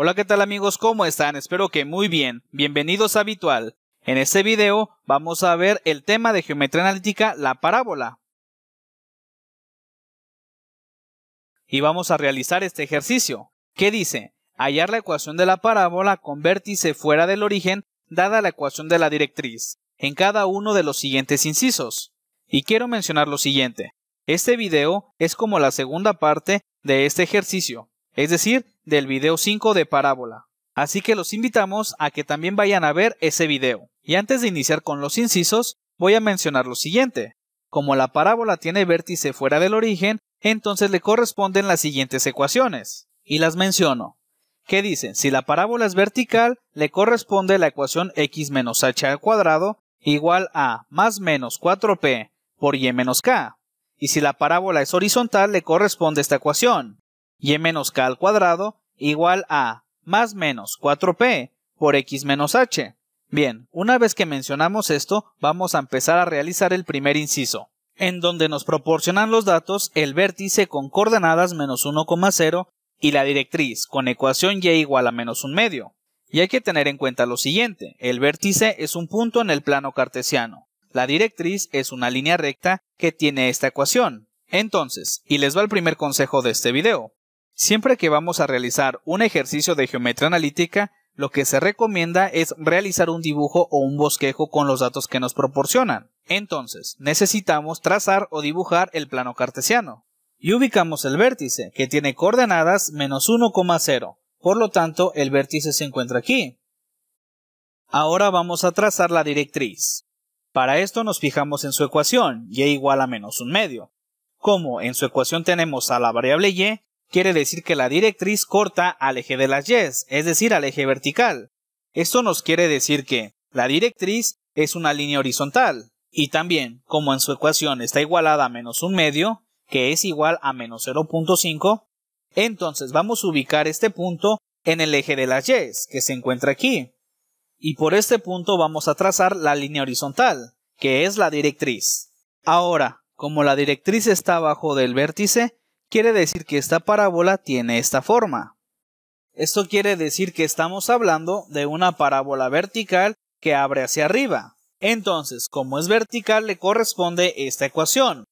Hola, ¿qué tal amigos? ¿Cómo están? Espero que muy bien. Bienvenidos a Habitual. En este video vamos a ver el tema de geometría analítica, la parábola. Y vamos a realizar este ejercicio, ¿Qué dice, hallar la ecuación de la parábola con vértice fuera del origen dada la ecuación de la directriz, en cada uno de los siguientes incisos. Y quiero mencionar lo siguiente, este video es como la segunda parte de este ejercicio, es decir, del video 5 de parábola. Así que los invitamos a que también vayan a ver ese video. Y antes de iniciar con los incisos, voy a mencionar lo siguiente. Como la parábola tiene vértice fuera del origen, entonces le corresponden las siguientes ecuaciones. Y las menciono. ¿Qué dicen? Si la parábola es vertical, le corresponde la ecuación x menos h al cuadrado igual a más menos 4p por y menos k. Y si la parábola es horizontal, le corresponde esta ecuación y menos k al cuadrado igual a más menos 4p por x menos h. Bien, una vez que mencionamos esto, vamos a empezar a realizar el primer inciso, en donde nos proporcionan los datos el vértice con coordenadas menos 1,0 y la directriz con ecuación y igual a menos un medio. Y hay que tener en cuenta lo siguiente, el vértice es un punto en el plano cartesiano, la directriz es una línea recta que tiene esta ecuación. Entonces, y les va el primer consejo de este video, Siempre que vamos a realizar un ejercicio de geometría analítica, lo que se recomienda es realizar un dibujo o un bosquejo con los datos que nos proporcionan. Entonces, necesitamos trazar o dibujar el plano cartesiano. Y ubicamos el vértice, que tiene coordenadas menos 1,0. Por lo tanto, el vértice se encuentra aquí. Ahora vamos a trazar la directriz. Para esto nos fijamos en su ecuación, y e igual a menos un medio. Como en su ecuación tenemos a la variable y, quiere decir que la directriz corta al eje de las yes, es decir, al eje vertical. Esto nos quiere decir que la directriz es una línea horizontal, y también, como en su ecuación está igualada a menos un medio, que es igual a menos 0.5, entonces vamos a ubicar este punto en el eje de las yes, que se encuentra aquí. Y por este punto vamos a trazar la línea horizontal, que es la directriz. Ahora, como la directriz está abajo del vértice, quiere decir que esta parábola tiene esta forma. Esto quiere decir que estamos hablando de una parábola vertical que abre hacia arriba. Entonces, como es vertical, le corresponde esta ecuación.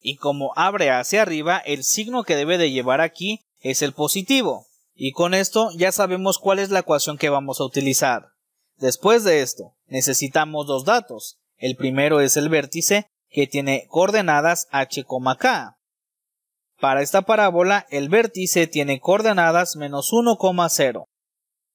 Y como abre hacia arriba, el signo que debe de llevar aquí es el positivo. Y con esto ya sabemos cuál es la ecuación que vamos a utilizar. Después de esto, necesitamos dos datos. El primero es el vértice, que tiene coordenadas h, k. Para esta parábola, el vértice tiene coordenadas menos 1,0.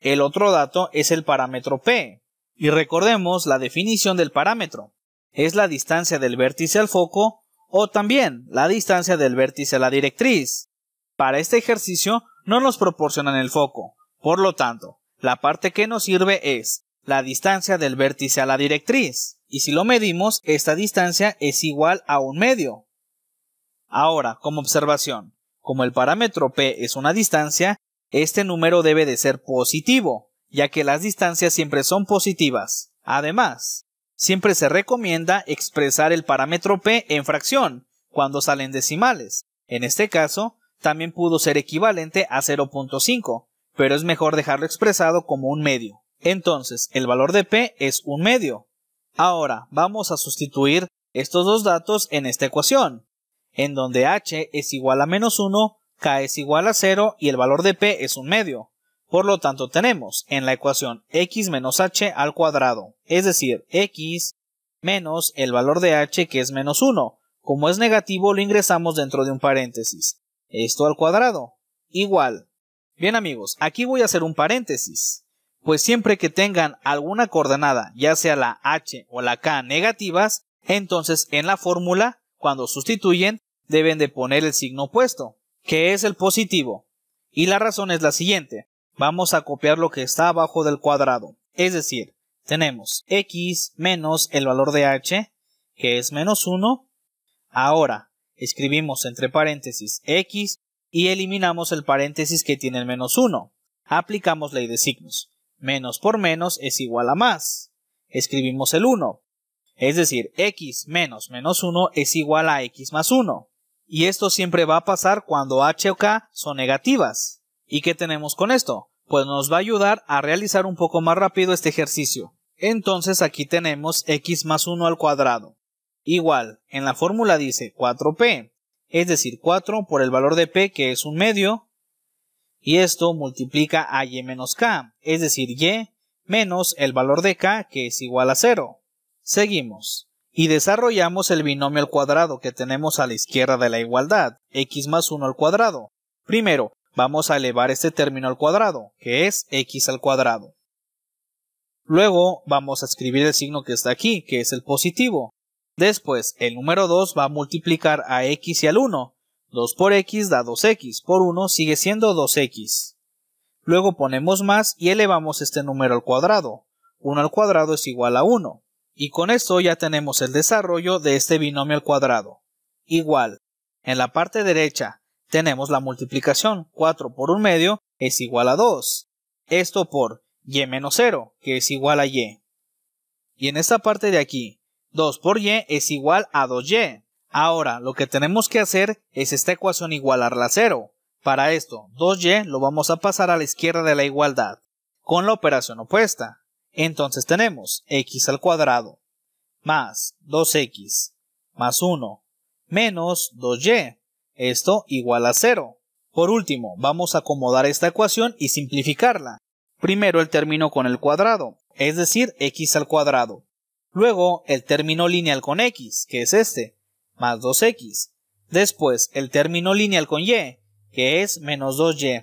El otro dato es el parámetro P. Y recordemos la definición del parámetro. Es la distancia del vértice al foco o también la distancia del vértice a la directriz. Para este ejercicio no nos proporcionan el foco. Por lo tanto, la parte que nos sirve es la distancia del vértice a la directriz. Y si lo medimos, esta distancia es igual a un medio, Ahora, como observación, como el parámetro P es una distancia, este número debe de ser positivo, ya que las distancias siempre son positivas. Además, siempre se recomienda expresar el parámetro P en fracción, cuando salen decimales. En este caso, también pudo ser equivalente a 0.5, pero es mejor dejarlo expresado como un medio. Entonces, el valor de P es un medio. Ahora, vamos a sustituir estos dos datos en esta ecuación en donde h es igual a menos 1, k es igual a 0 y el valor de p es un medio. Por lo tanto tenemos en la ecuación x menos h al cuadrado, es decir, x menos el valor de h que es menos 1. Como es negativo lo ingresamos dentro de un paréntesis. Esto al cuadrado. Igual. Bien amigos, aquí voy a hacer un paréntesis. Pues siempre que tengan alguna coordenada, ya sea la h o la k negativas, entonces en la fórmula, cuando sustituyen, deben de poner el signo opuesto, que es el positivo. Y la razón es la siguiente. Vamos a copiar lo que está abajo del cuadrado. Es decir, tenemos x menos el valor de h, que es menos 1. Ahora, escribimos entre paréntesis x y eliminamos el paréntesis que tiene el menos 1. Aplicamos ley de signos. Menos por menos es igual a más. Escribimos el 1. Es decir, x menos menos 1 es igual a x más 1. Y esto siempre va a pasar cuando H o K son negativas. ¿Y qué tenemos con esto? Pues nos va a ayudar a realizar un poco más rápido este ejercicio. Entonces aquí tenemos x más 1 al cuadrado. Igual, en la fórmula dice 4p, es decir, 4 por el valor de p que es un medio, y esto multiplica a y menos k, es decir, y menos el valor de k que es igual a 0. Seguimos y desarrollamos el binomio al cuadrado que tenemos a la izquierda de la igualdad, x más 1 al cuadrado. Primero, vamos a elevar este término al cuadrado, que es x al cuadrado. Luego vamos a escribir el signo que está aquí, que es el positivo. Después, el número 2 va a multiplicar a x y al 1. 2 por x da 2x, por 1 sigue siendo 2x. Luego ponemos más y elevamos este número al cuadrado. 1 al cuadrado es igual a 1. Y con esto ya tenemos el desarrollo de este binomio al cuadrado. Igual, en la parte derecha tenemos la multiplicación 4 por 1 medio es igual a 2. Esto por y menos 0, que es igual a y. Y en esta parte de aquí, 2 por y es igual a 2y. Ahora, lo que tenemos que hacer es esta ecuación igualarla a 0. Para esto, 2y lo vamos a pasar a la izquierda de la igualdad, con la operación opuesta. Entonces tenemos x al cuadrado más 2x más 1 menos 2y. Esto igual a 0. Por último, vamos a acomodar esta ecuación y simplificarla. Primero el término con el cuadrado, es decir, x al cuadrado. Luego el término lineal con x, que es este, más 2x. Después el término lineal con y, que es menos 2y.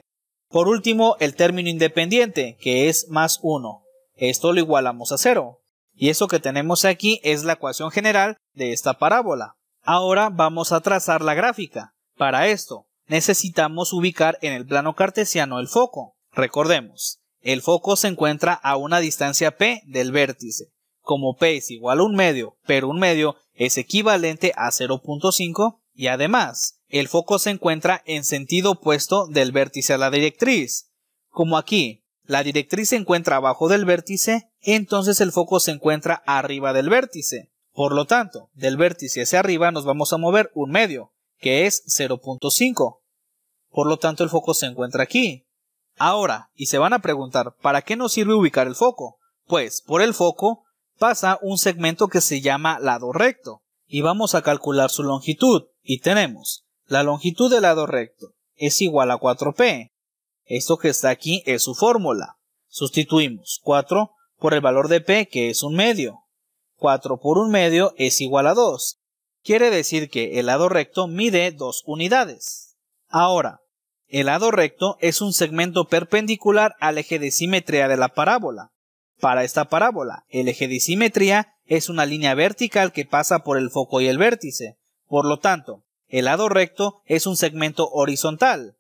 Por último, el término independiente, que es más 1 esto lo igualamos a cero. Y eso que tenemos aquí es la ecuación general de esta parábola. Ahora vamos a trazar la gráfica. Para esto, necesitamos ubicar en el plano cartesiano el foco. Recordemos, el foco se encuentra a una distancia p del vértice. Como p es igual a un medio, pero un medio es equivalente a 0.5, y además, el foco se encuentra en sentido opuesto del vértice a la directriz. Como aquí, la directriz se encuentra abajo del vértice, entonces el foco se encuentra arriba del vértice. Por lo tanto, del vértice hacia arriba nos vamos a mover un medio, que es 0.5. Por lo tanto, el foco se encuentra aquí. Ahora, y se van a preguntar, ¿para qué nos sirve ubicar el foco? Pues, por el foco pasa un segmento que se llama lado recto, y vamos a calcular su longitud, y tenemos la longitud del lado recto es igual a 4p, esto que está aquí es su fórmula. Sustituimos 4 por el valor de P que es un medio. 4 por un medio es igual a 2. Quiere decir que el lado recto mide 2 unidades. Ahora, el lado recto es un segmento perpendicular al eje de simetría de la parábola. Para esta parábola, el eje de simetría es una línea vertical que pasa por el foco y el vértice. Por lo tanto, el lado recto es un segmento horizontal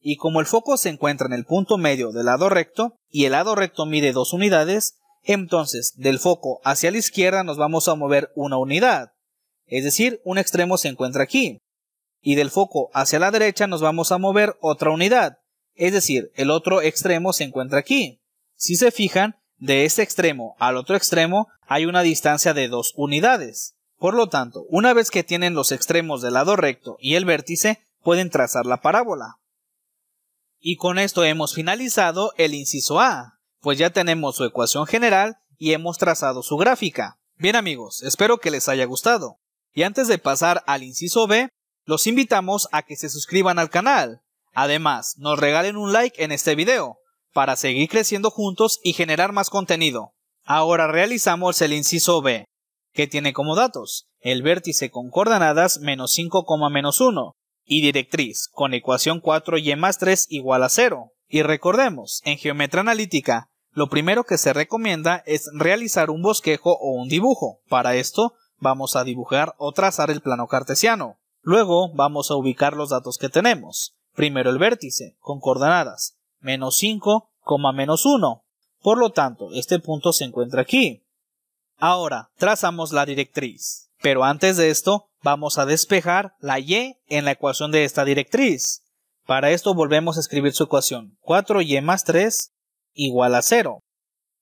y como el foco se encuentra en el punto medio del lado recto y el lado recto mide dos unidades, entonces del foco hacia la izquierda nos vamos a mover una unidad, es decir, un extremo se encuentra aquí, y del foco hacia la derecha nos vamos a mover otra unidad, es decir, el otro extremo se encuentra aquí. Si se fijan, de este extremo al otro extremo hay una distancia de dos unidades. Por lo tanto, una vez que tienen los extremos del lado recto y el vértice, pueden trazar la parábola. Y con esto hemos finalizado el inciso A, pues ya tenemos su ecuación general y hemos trazado su gráfica. Bien amigos, espero que les haya gustado. Y antes de pasar al inciso B, los invitamos a que se suscriban al canal. Además, nos regalen un like en este video, para seguir creciendo juntos y generar más contenido. Ahora realizamos el inciso B, que tiene como datos el vértice con coordenadas menos 5, menos 1, y directriz con ecuación 4y más 3 igual a 0. Y recordemos, en geometría analítica, lo primero que se recomienda es realizar un bosquejo o un dibujo. Para esto, vamos a dibujar o trazar el plano cartesiano. Luego, vamos a ubicar los datos que tenemos. Primero el vértice, con coordenadas, menos 5, menos 1. Por lo tanto, este punto se encuentra aquí. Ahora, trazamos la directriz. Pero antes de esto, vamos a despejar la y en la ecuación de esta directriz. Para esto volvemos a escribir su ecuación. 4y más 3 igual a 0.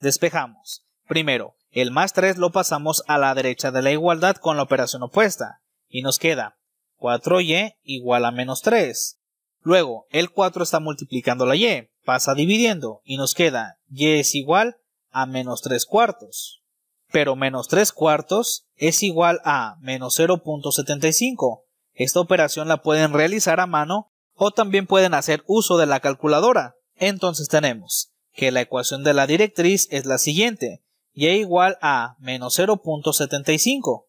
Despejamos. Primero, el más 3 lo pasamos a la derecha de la igualdad con la operación opuesta. Y nos queda 4y igual a menos 3. Luego, el 4 está multiplicando la y, pasa dividiendo y nos queda y es igual a menos 3 cuartos pero menos 3 cuartos es igual a menos 0.75. Esta operación la pueden realizar a mano o también pueden hacer uso de la calculadora. Entonces tenemos que la ecuación de la directriz es la siguiente, y es igual a menos 0.75.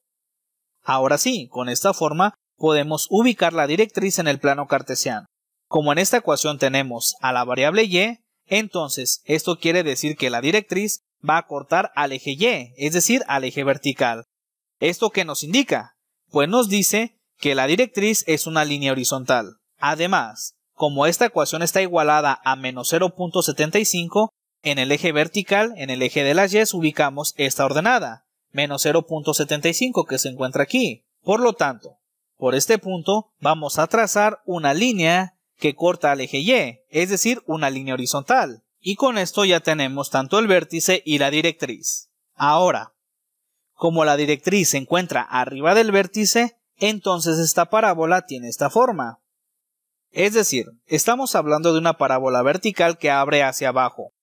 Ahora sí, con esta forma podemos ubicar la directriz en el plano cartesiano. Como en esta ecuación tenemos a la variable y, entonces esto quiere decir que la directriz va a cortar al eje Y, es decir, al eje vertical. ¿Esto qué nos indica? Pues nos dice que la directriz es una línea horizontal. Además, como esta ecuación está igualada a menos 0.75, en el eje vertical, en el eje de las Y, ubicamos esta ordenada, menos 0.75 que se encuentra aquí. Por lo tanto, por este punto vamos a trazar una línea que corta al eje Y, es decir, una línea horizontal. Y con esto ya tenemos tanto el vértice y la directriz. Ahora, como la directriz se encuentra arriba del vértice, entonces esta parábola tiene esta forma. Es decir, estamos hablando de una parábola vertical que abre hacia abajo.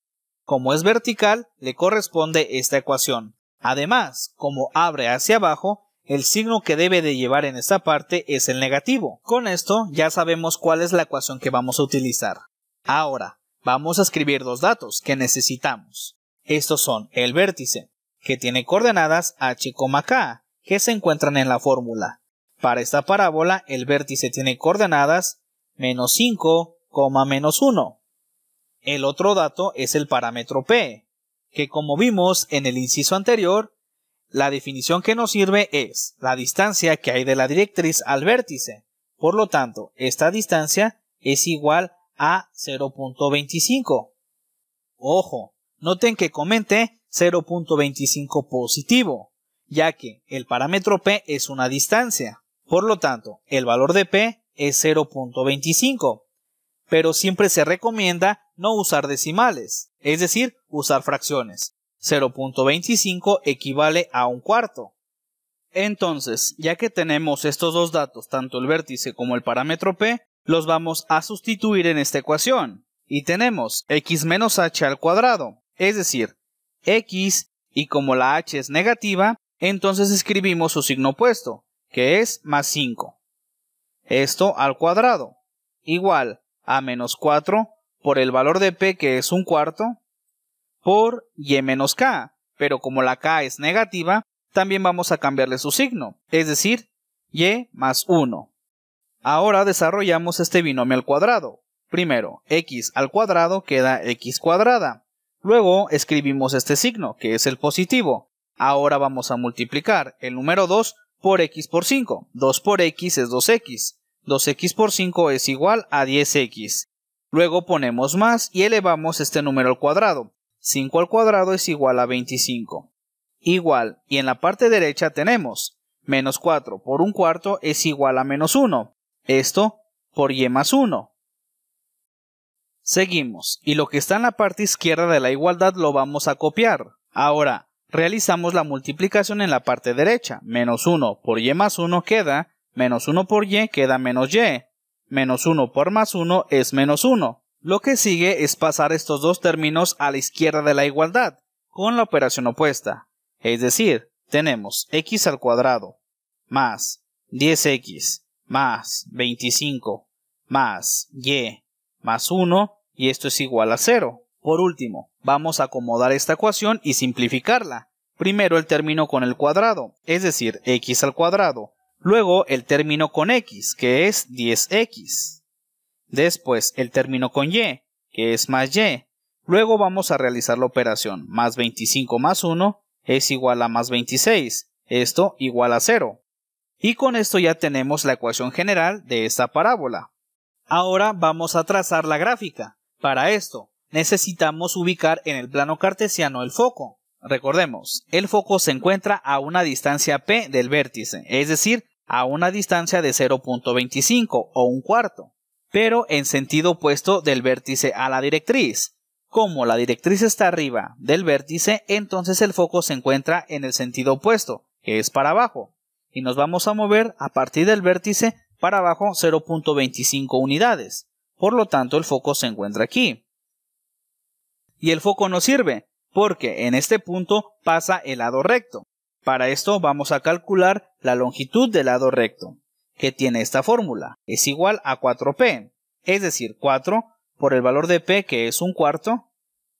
Como es vertical, le corresponde esta ecuación. Además, como abre hacia abajo, el signo que debe de llevar en esta parte es el negativo. Con esto ya sabemos cuál es la ecuación que vamos a utilizar. Ahora, Vamos a escribir dos datos que necesitamos. Estos son el vértice, que tiene coordenadas h, k, que se encuentran en la fórmula. Para esta parábola, el vértice tiene coordenadas menos 5, menos 1. El otro dato es el parámetro p, que como vimos en el inciso anterior, la definición que nos sirve es la distancia que hay de la directriz al vértice. Por lo tanto, esta distancia es igual a a 0.25. Ojo, noten que comente 0.25 positivo, ya que el parámetro P es una distancia. Por lo tanto, el valor de P es 0.25. Pero siempre se recomienda no usar decimales, es decir, usar fracciones. 0.25 equivale a un cuarto. Entonces, ya que tenemos estos dos datos, tanto el vértice como el parámetro P, los vamos a sustituir en esta ecuación. Y tenemos x menos h al cuadrado, es decir, x y como la h es negativa, entonces escribimos su signo opuesto, que es más 5. Esto al cuadrado, igual a menos 4 por el valor de p que es un cuarto, por y menos k, pero como la k es negativa, también vamos a cambiarle su signo, es decir, y más 1. Ahora desarrollamos este binomio al cuadrado. Primero, x al cuadrado queda x cuadrada. Luego escribimos este signo, que es el positivo. Ahora vamos a multiplicar el número 2 por x por 5. 2 por x es 2x. 2x por 5 es igual a 10x. Luego ponemos más y elevamos este número al cuadrado. 5 al cuadrado es igual a 25. Igual, y en la parte derecha tenemos menos 4 por un cuarto es igual a menos 1. Esto por y más 1. Seguimos, y lo que está en la parte izquierda de la igualdad lo vamos a copiar. Ahora, realizamos la multiplicación en la parte derecha. Menos 1 por y más 1 queda, menos 1 por y queda menos y. Menos 1 por más 1 es menos 1. Lo que sigue es pasar estos dos términos a la izquierda de la igualdad, con la operación opuesta. Es decir, tenemos x al cuadrado más 10x más 25 más y más 1 y esto es igual a 0. Por último, vamos a acomodar esta ecuación y simplificarla. Primero el término con el cuadrado, es decir, x al cuadrado. Luego el término con x, que es 10x. Después el término con y, que es más y. Luego vamos a realizar la operación más 25 más 1 es igual a más 26. Esto igual a 0. Y con esto ya tenemos la ecuación general de esta parábola. Ahora vamos a trazar la gráfica. Para esto, necesitamos ubicar en el plano cartesiano el foco. Recordemos, el foco se encuentra a una distancia P del vértice, es decir, a una distancia de 0.25 o un cuarto, pero en sentido opuesto del vértice a la directriz. Como la directriz está arriba del vértice, entonces el foco se encuentra en el sentido opuesto, que es para abajo y nos vamos a mover a partir del vértice para abajo 0.25 unidades. Por lo tanto, el foco se encuentra aquí. Y el foco no sirve porque en este punto pasa el lado recto. Para esto vamos a calcular la longitud del lado recto, que tiene esta fórmula. Es igual a 4p, es decir, 4 por el valor de p que es un cuarto,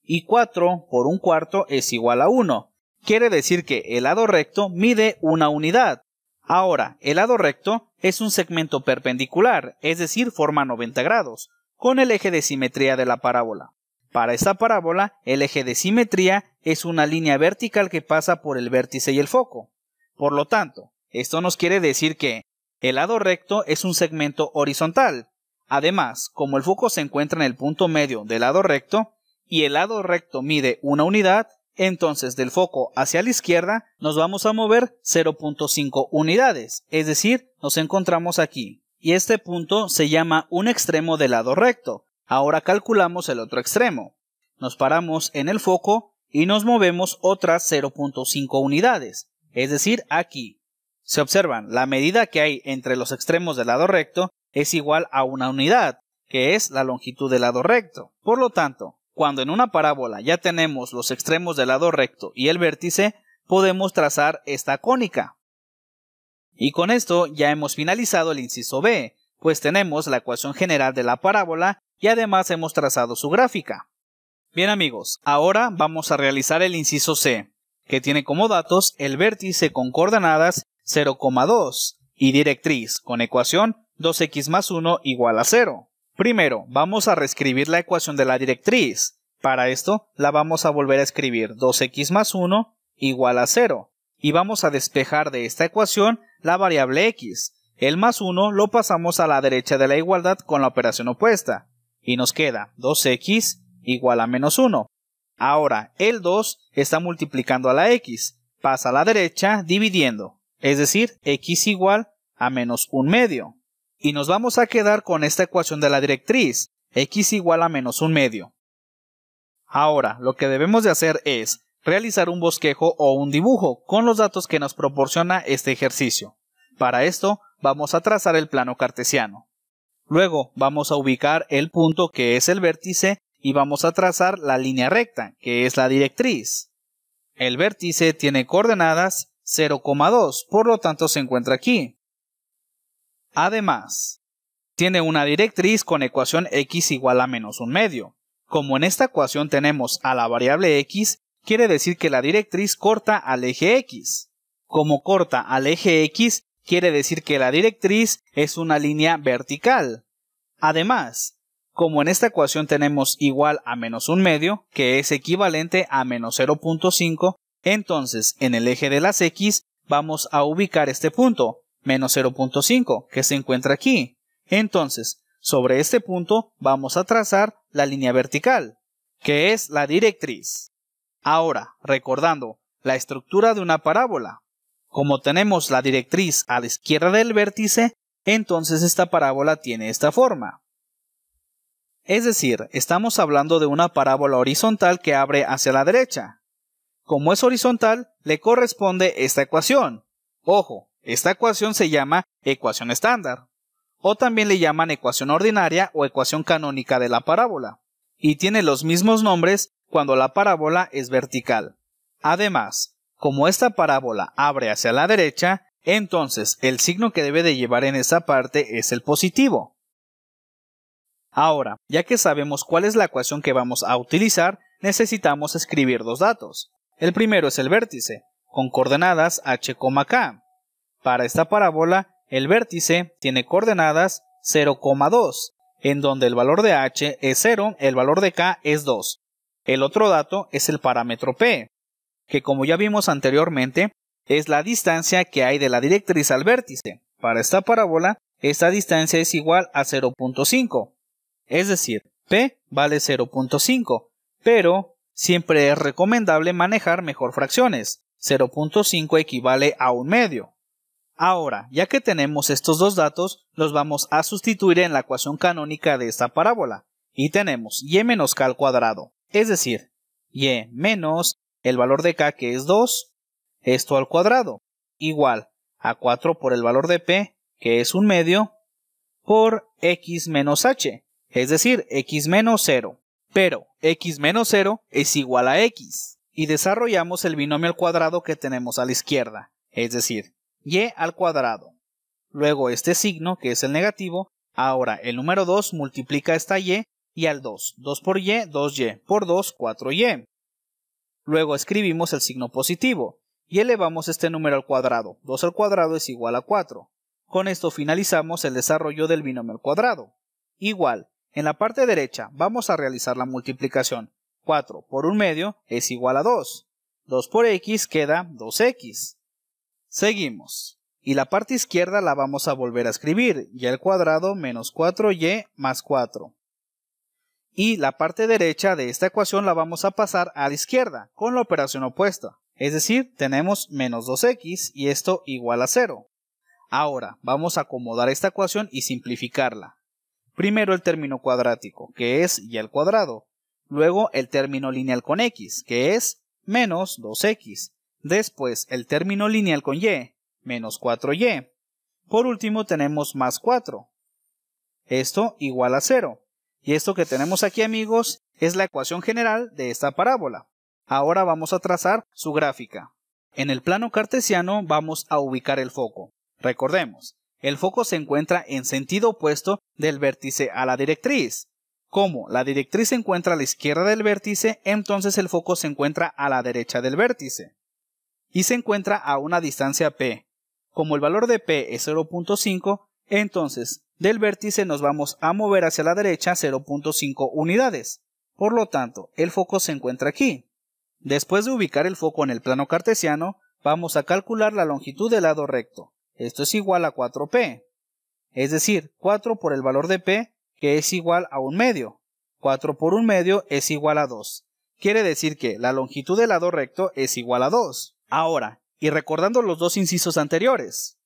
y 4 por un cuarto es igual a 1. Quiere decir que el lado recto mide una unidad, Ahora, el lado recto es un segmento perpendicular, es decir, forma 90 grados, con el eje de simetría de la parábola. Para esta parábola, el eje de simetría es una línea vertical que pasa por el vértice y el foco. Por lo tanto, esto nos quiere decir que el lado recto es un segmento horizontal. Además, como el foco se encuentra en el punto medio del lado recto y el lado recto mide una unidad, entonces, del foco hacia la izquierda nos vamos a mover 0.5 unidades, es decir, nos encontramos aquí. Y este punto se llama un extremo del lado recto. Ahora calculamos el otro extremo. Nos paramos en el foco y nos movemos otras 0.5 unidades, es decir, aquí. Se observan, la medida que hay entre los extremos del lado recto es igual a una unidad, que es la longitud del lado recto. Por lo tanto, cuando en una parábola ya tenemos los extremos del lado recto y el vértice, podemos trazar esta cónica. Y con esto ya hemos finalizado el inciso B, pues tenemos la ecuación general de la parábola y además hemos trazado su gráfica. Bien amigos, ahora vamos a realizar el inciso C, que tiene como datos el vértice con coordenadas 0,2 y directriz con ecuación 2x más 1 igual a 0. Primero, vamos a reescribir la ecuación de la directriz. Para esto, la vamos a volver a escribir 2x más 1 igual a 0. Y vamos a despejar de esta ecuación la variable x. El más 1 lo pasamos a la derecha de la igualdad con la operación opuesta. Y nos queda 2x igual a menos 1. Ahora, el 2 está multiplicando a la x. Pasa a la derecha dividiendo. Es decir, x igual a menos 1 medio y nos vamos a quedar con esta ecuación de la directriz, x igual a menos un medio. Ahora, lo que debemos de hacer es realizar un bosquejo o un dibujo con los datos que nos proporciona este ejercicio. Para esto, vamos a trazar el plano cartesiano. Luego, vamos a ubicar el punto que es el vértice y vamos a trazar la línea recta, que es la directriz. El vértice tiene coordenadas 0,2, por lo tanto se encuentra aquí. Además, tiene una directriz con ecuación x igual a menos un medio. Como en esta ecuación tenemos a la variable x, quiere decir que la directriz corta al eje x. Como corta al eje x, quiere decir que la directriz es una línea vertical. Además, como en esta ecuación tenemos igual a menos un medio, que es equivalente a menos 0.5, entonces en el eje de las x vamos a ubicar este punto, menos 0.5, que se encuentra aquí. Entonces, sobre este punto vamos a trazar la línea vertical, que es la directriz. Ahora, recordando la estructura de una parábola. Como tenemos la directriz a la izquierda del vértice, entonces esta parábola tiene esta forma. Es decir, estamos hablando de una parábola horizontal que abre hacia la derecha. Como es horizontal, le corresponde esta ecuación. Ojo, esta ecuación se llama ecuación estándar, o también le llaman ecuación ordinaria o ecuación canónica de la parábola, y tiene los mismos nombres cuando la parábola es vertical. Además, como esta parábola abre hacia la derecha, entonces el signo que debe de llevar en esa parte es el positivo. Ahora, ya que sabemos cuál es la ecuación que vamos a utilizar, necesitamos escribir dos datos. El primero es el vértice, con coordenadas h, k, para esta parábola, el vértice tiene coordenadas 0,2, en donde el valor de h es 0, el valor de k es 2. El otro dato es el parámetro p, que como ya vimos anteriormente, es la distancia que hay de la directriz al vértice. Para esta parábola, esta distancia es igual a 0.5, es decir, p vale 0.5, pero siempre es recomendable manejar mejor fracciones. 0.5 equivale a un medio. Ahora, ya que tenemos estos dos datos, los vamos a sustituir en la ecuación canónica de esta parábola. Y tenemos y menos k al cuadrado, es decir, y menos el valor de k que es 2, esto al cuadrado, igual a 4 por el valor de p, que es un medio, por x menos h, es decir, x menos 0. Pero x menos 0 es igual a x. Y desarrollamos el binomio al cuadrado que tenemos a la izquierda, es decir, y al cuadrado. Luego este signo, que es el negativo, ahora el número 2 multiplica esta y y al 2. 2 por y, 2y, por 2, 4y. Luego escribimos el signo positivo y elevamos este número al cuadrado. 2 al cuadrado es igual a 4. Con esto finalizamos el desarrollo del binomio al cuadrado. Igual, en la parte derecha vamos a realizar la multiplicación. 4 por 1 medio es igual a 2. 2 por x queda 2x. Seguimos. Y la parte izquierda la vamos a volver a escribir, y al cuadrado menos 4y más 4. Y la parte derecha de esta ecuación la vamos a pasar a la izquierda, con la operación opuesta. Es decir, tenemos menos 2x y esto igual a 0. Ahora, vamos a acomodar esta ecuación y simplificarla. Primero el término cuadrático, que es y al cuadrado. Luego el término lineal con x, que es menos 2x. Después, el término lineal con y, menos 4y. Por último, tenemos más 4. Esto igual a 0. Y esto que tenemos aquí, amigos, es la ecuación general de esta parábola. Ahora vamos a trazar su gráfica. En el plano cartesiano vamos a ubicar el foco. Recordemos, el foco se encuentra en sentido opuesto del vértice a la directriz. Como la directriz se encuentra a la izquierda del vértice, entonces el foco se encuentra a la derecha del vértice y se encuentra a una distancia P. Como el valor de P es 0.5, entonces del vértice nos vamos a mover hacia la derecha 0.5 unidades. Por lo tanto, el foco se encuentra aquí. Después de ubicar el foco en el plano cartesiano, vamos a calcular la longitud del lado recto. Esto es igual a 4p, es decir, 4 por el valor de p, que es igual a un medio. 4 por un medio es igual a 2. Quiere decir que la longitud del lado recto es igual a 2. Ahora, y recordando los dos incisos anteriores,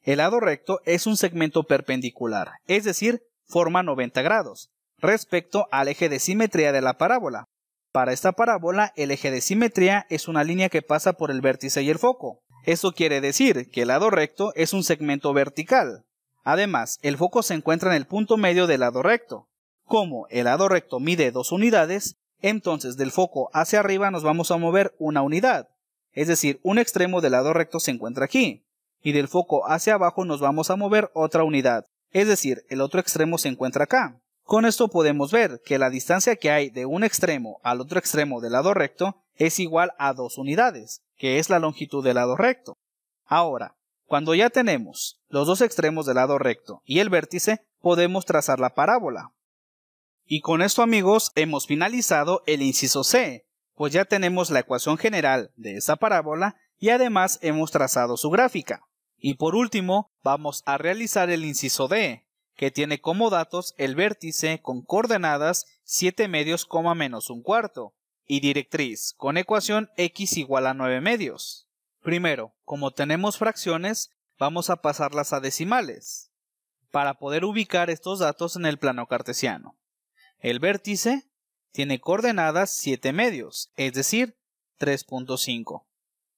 el lado recto es un segmento perpendicular, es decir, forma 90 grados, respecto al eje de simetría de la parábola. Para esta parábola, el eje de simetría es una línea que pasa por el vértice y el foco. Eso quiere decir que el lado recto es un segmento vertical. Además, el foco se encuentra en el punto medio del lado recto. Como el lado recto mide dos unidades, entonces del foco hacia arriba nos vamos a mover una unidad es decir, un extremo del lado recto se encuentra aquí, y del foco hacia abajo nos vamos a mover otra unidad, es decir, el otro extremo se encuentra acá. Con esto podemos ver que la distancia que hay de un extremo al otro extremo del lado recto es igual a dos unidades, que es la longitud del lado recto. Ahora, cuando ya tenemos los dos extremos del lado recto y el vértice, podemos trazar la parábola. Y con esto amigos hemos finalizado el inciso C, pues ya tenemos la ecuación general de esa parábola y además hemos trazado su gráfica. Y por último, vamos a realizar el inciso D, que tiene como datos el vértice con coordenadas 7 medios, menos un cuarto, y directriz con ecuación x igual a 9 medios. Primero, como tenemos fracciones, vamos a pasarlas a decimales, para poder ubicar estos datos en el plano cartesiano. El vértice tiene coordenadas 7 medios, es decir, 3.5,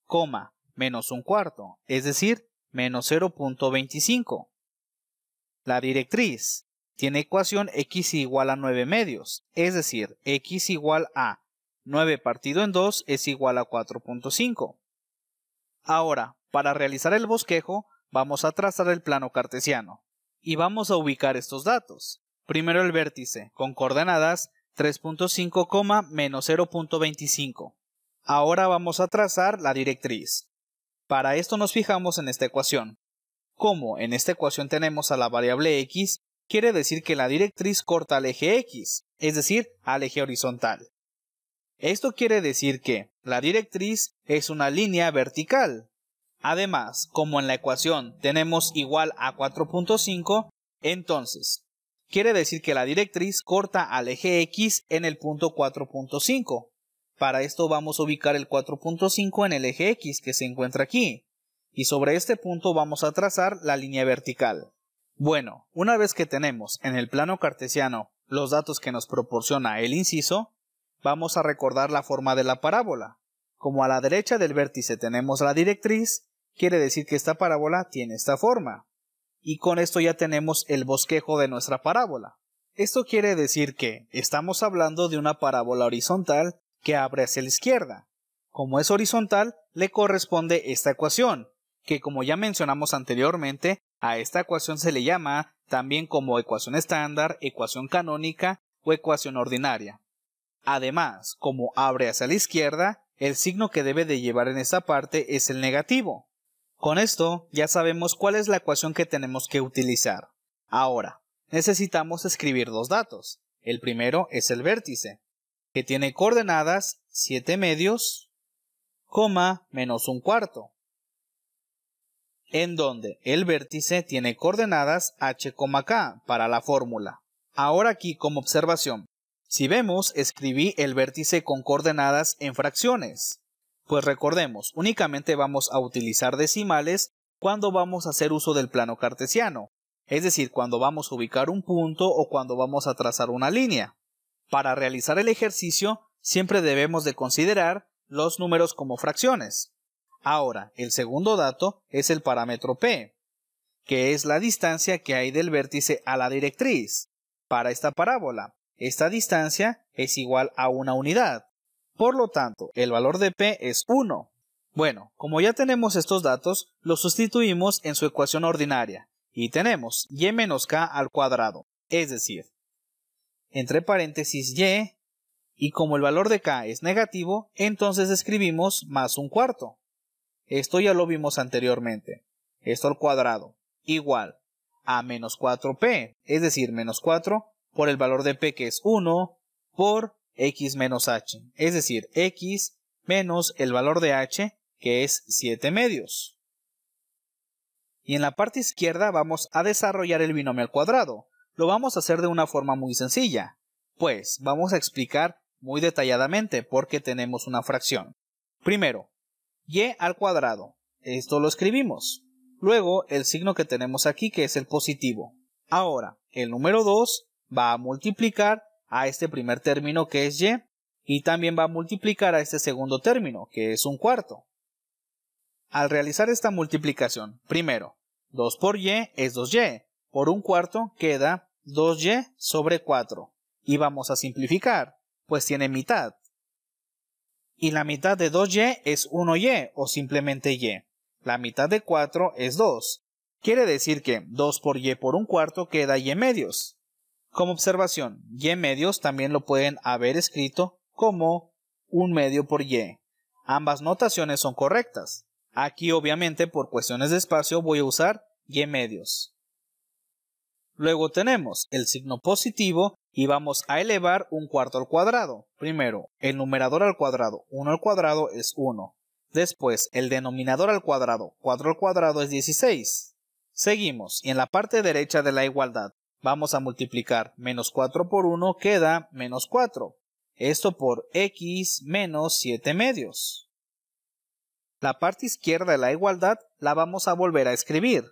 coma, menos un cuarto, es decir, menos 0.25. La directriz tiene ecuación x igual a 9 medios, es decir, x igual a 9 partido en 2 es igual a 4.5. Ahora, para realizar el bosquejo, vamos a trazar el plano cartesiano y vamos a ubicar estos datos. Primero el vértice, con coordenadas 3.5, menos 0.25. Ahora vamos a trazar la directriz. Para esto nos fijamos en esta ecuación. Como en esta ecuación tenemos a la variable x, quiere decir que la directriz corta al eje x, es decir, al eje horizontal. Esto quiere decir que la directriz es una línea vertical. Además, como en la ecuación tenemos igual a 4.5, entonces Quiere decir que la directriz corta al eje X en el punto 4.5. Para esto vamos a ubicar el 4.5 en el eje X que se encuentra aquí. Y sobre este punto vamos a trazar la línea vertical. Bueno, una vez que tenemos en el plano cartesiano los datos que nos proporciona el inciso, vamos a recordar la forma de la parábola. Como a la derecha del vértice tenemos la directriz, quiere decir que esta parábola tiene esta forma y con esto ya tenemos el bosquejo de nuestra parábola. Esto quiere decir que estamos hablando de una parábola horizontal que abre hacia la izquierda. Como es horizontal, le corresponde esta ecuación, que como ya mencionamos anteriormente, a esta ecuación se le llama también como ecuación estándar, ecuación canónica o ecuación ordinaria. Además, como abre hacia la izquierda, el signo que debe de llevar en esta parte es el negativo, con esto ya sabemos cuál es la ecuación que tenemos que utilizar. Ahora, necesitamos escribir dos datos. El primero es el vértice, que tiene coordenadas 7 medios, menos un cuarto, en donde el vértice tiene coordenadas h, k para la fórmula. Ahora aquí como observación, si vemos escribí el vértice con coordenadas en fracciones, pues recordemos, únicamente vamos a utilizar decimales cuando vamos a hacer uso del plano cartesiano, es decir, cuando vamos a ubicar un punto o cuando vamos a trazar una línea. Para realizar el ejercicio, siempre debemos de considerar los números como fracciones. Ahora, el segundo dato es el parámetro P, que es la distancia que hay del vértice a la directriz. Para esta parábola, esta distancia es igual a una unidad. Por lo tanto, el valor de P es 1. Bueno, como ya tenemos estos datos, los sustituimos en su ecuación ordinaria y tenemos y menos k al cuadrado, es decir, entre paréntesis y, y como el valor de k es negativo, entonces escribimos más un cuarto. Esto ya lo vimos anteriormente. Esto al cuadrado, igual a menos 4p, es decir, menos 4 por el valor de p que es 1, por x menos h. Es decir, x menos el valor de h, que es 7 medios. Y en la parte izquierda vamos a desarrollar el binomio al cuadrado. Lo vamos a hacer de una forma muy sencilla, pues vamos a explicar muy detalladamente por qué tenemos una fracción. Primero, y al cuadrado. Esto lo escribimos. Luego, el signo que tenemos aquí, que es el positivo. Ahora, el número 2 va a multiplicar a este primer término que es y y también va a multiplicar a este segundo término que es un cuarto. Al realizar esta multiplicación, primero, 2 por y es 2y, por un cuarto queda 2y sobre 4 y vamos a simplificar, pues tiene mitad. Y la mitad de 2y es 1y o simplemente y. La mitad de 4 es 2. Quiere decir que 2 por y por un cuarto queda y medios. Como observación, Y medios también lo pueden haber escrito como un medio por Y. Ambas notaciones son correctas. Aquí obviamente por cuestiones de espacio voy a usar Y medios. Luego tenemos el signo positivo y vamos a elevar un cuarto al cuadrado. Primero, el numerador al cuadrado, 1 al cuadrado es 1. Después, el denominador al cuadrado, 4 al cuadrado es 16. Seguimos, y en la parte derecha de la igualdad, Vamos a multiplicar menos 4 por 1 queda menos 4. Esto por x menos 7 medios. La parte izquierda de la igualdad la vamos a volver a escribir.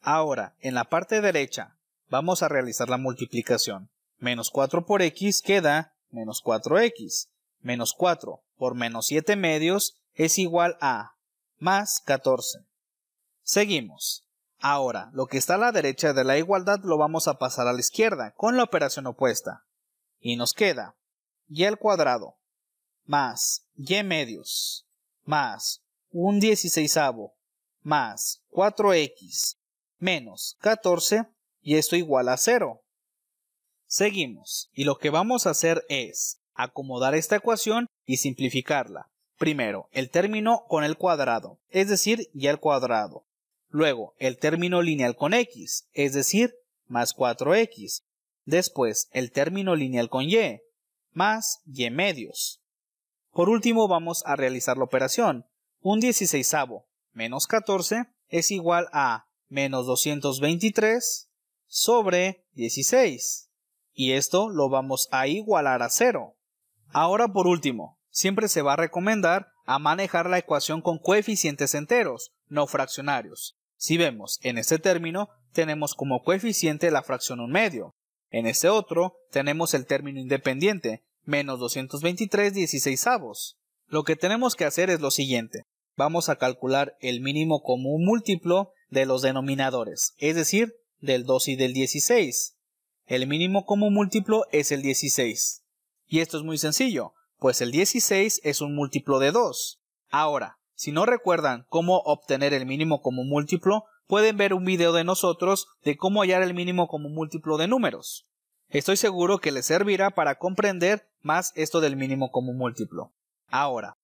Ahora, en la parte derecha, vamos a realizar la multiplicación. Menos 4 por x queda menos 4x. Menos 4 por menos 7 medios es igual a más 14. Seguimos. Ahora, lo que está a la derecha de la igualdad lo vamos a pasar a la izquierda con la operación opuesta. Y nos queda y al cuadrado más y medios más un dieciséisavo más 4x menos 14 y esto igual a 0. Seguimos y lo que vamos a hacer es acomodar esta ecuación y simplificarla. Primero, el término con el cuadrado, es decir, y al cuadrado. Luego, el término lineal con x, es decir, más 4x. Después, el término lineal con y, más y medios. Por último, vamos a realizar la operación. Un 16 menos 14 es igual a menos 223 sobre 16. Y esto lo vamos a igualar a 0. Ahora por último, siempre se va a recomendar a manejar la ecuación con coeficientes enteros, no fraccionarios. Si vemos, en este término tenemos como coeficiente la fracción un medio. En este otro tenemos el término independiente, menos 223 16 avos. Lo que tenemos que hacer es lo siguiente. Vamos a calcular el mínimo común múltiplo de los denominadores, es decir, del 2 y del 16. El mínimo común múltiplo es el 16. Y esto es muy sencillo pues el 16 es un múltiplo de 2. Ahora, si no recuerdan cómo obtener el mínimo como múltiplo, pueden ver un video de nosotros de cómo hallar el mínimo como múltiplo de números. Estoy seguro que les servirá para comprender más esto del mínimo como múltiplo. Ahora,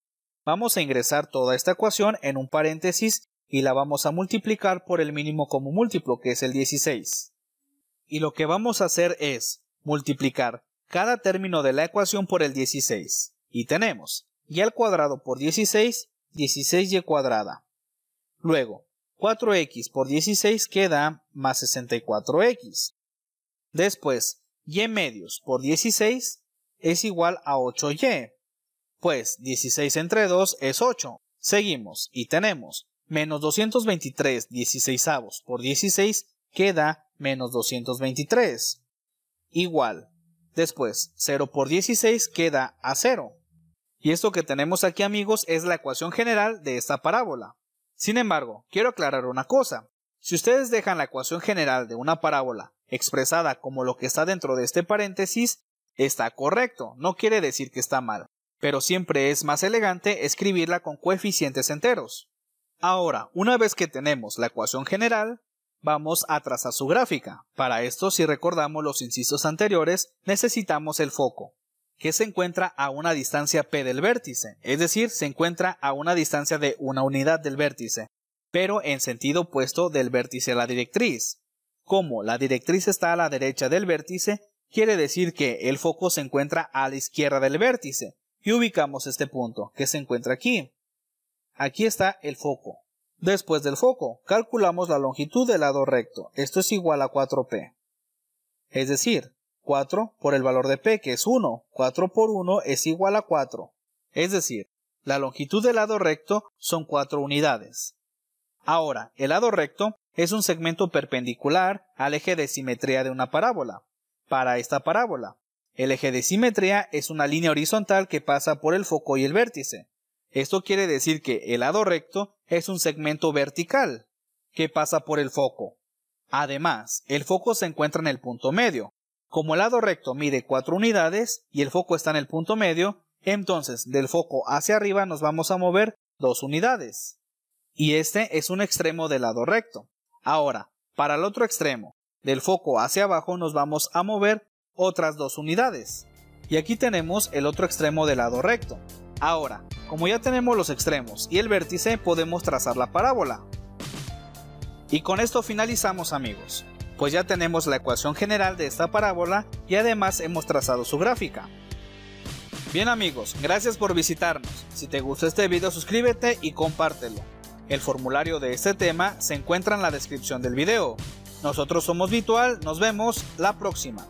vamos a ingresar toda esta ecuación en un paréntesis y la vamos a multiplicar por el mínimo como múltiplo, que es el 16. Y lo que vamos a hacer es multiplicar cada término de la ecuación por el 16. Y tenemos y al cuadrado por 16, 16y cuadrada. Luego, 4x por 16 queda más 64x. Después, y medios por 16 es igual a 8y, pues 16 entre 2 es 8. Seguimos y tenemos menos 223 16 por 16 queda menos 223. Igual, Después, 0 por 16 queda a 0. Y esto que tenemos aquí amigos es la ecuación general de esta parábola. Sin embargo, quiero aclarar una cosa. Si ustedes dejan la ecuación general de una parábola expresada como lo que está dentro de este paréntesis, está correcto, no quiere decir que está mal, pero siempre es más elegante escribirla con coeficientes enteros. Ahora, una vez que tenemos la ecuación general, vamos a trazar su gráfica. Para esto, si recordamos los incisos anteriores, necesitamos el foco, que se encuentra a una distancia P del vértice, es decir, se encuentra a una distancia de una unidad del vértice, pero en sentido opuesto del vértice a la directriz. Como la directriz está a la derecha del vértice, quiere decir que el foco se encuentra a la izquierda del vértice, y ubicamos este punto, que se encuentra aquí. Aquí está el foco. Después del foco, calculamos la longitud del lado recto, esto es igual a 4p. Es decir, 4 por el valor de p que es 1, 4 por 1 es igual a 4. Es decir, la longitud del lado recto son 4 unidades. Ahora, el lado recto es un segmento perpendicular al eje de simetría de una parábola. Para esta parábola, el eje de simetría es una línea horizontal que pasa por el foco y el vértice. Esto quiere decir que el lado recto es un segmento vertical que pasa por el foco. Además, el foco se encuentra en el punto medio. Como el lado recto mide 4 unidades y el foco está en el punto medio, entonces del foco hacia arriba nos vamos a mover 2 unidades. Y este es un extremo del lado recto. Ahora, para el otro extremo, del foco hacia abajo nos vamos a mover otras dos unidades. Y aquí tenemos el otro extremo del lado recto. Ahora, como ya tenemos los extremos y el vértice, podemos trazar la parábola. Y con esto finalizamos amigos, pues ya tenemos la ecuación general de esta parábola y además hemos trazado su gráfica. Bien amigos, gracias por visitarnos. Si te gustó este video suscríbete y compártelo. El formulario de este tema se encuentra en la descripción del video. Nosotros somos Virtual, nos vemos la próxima.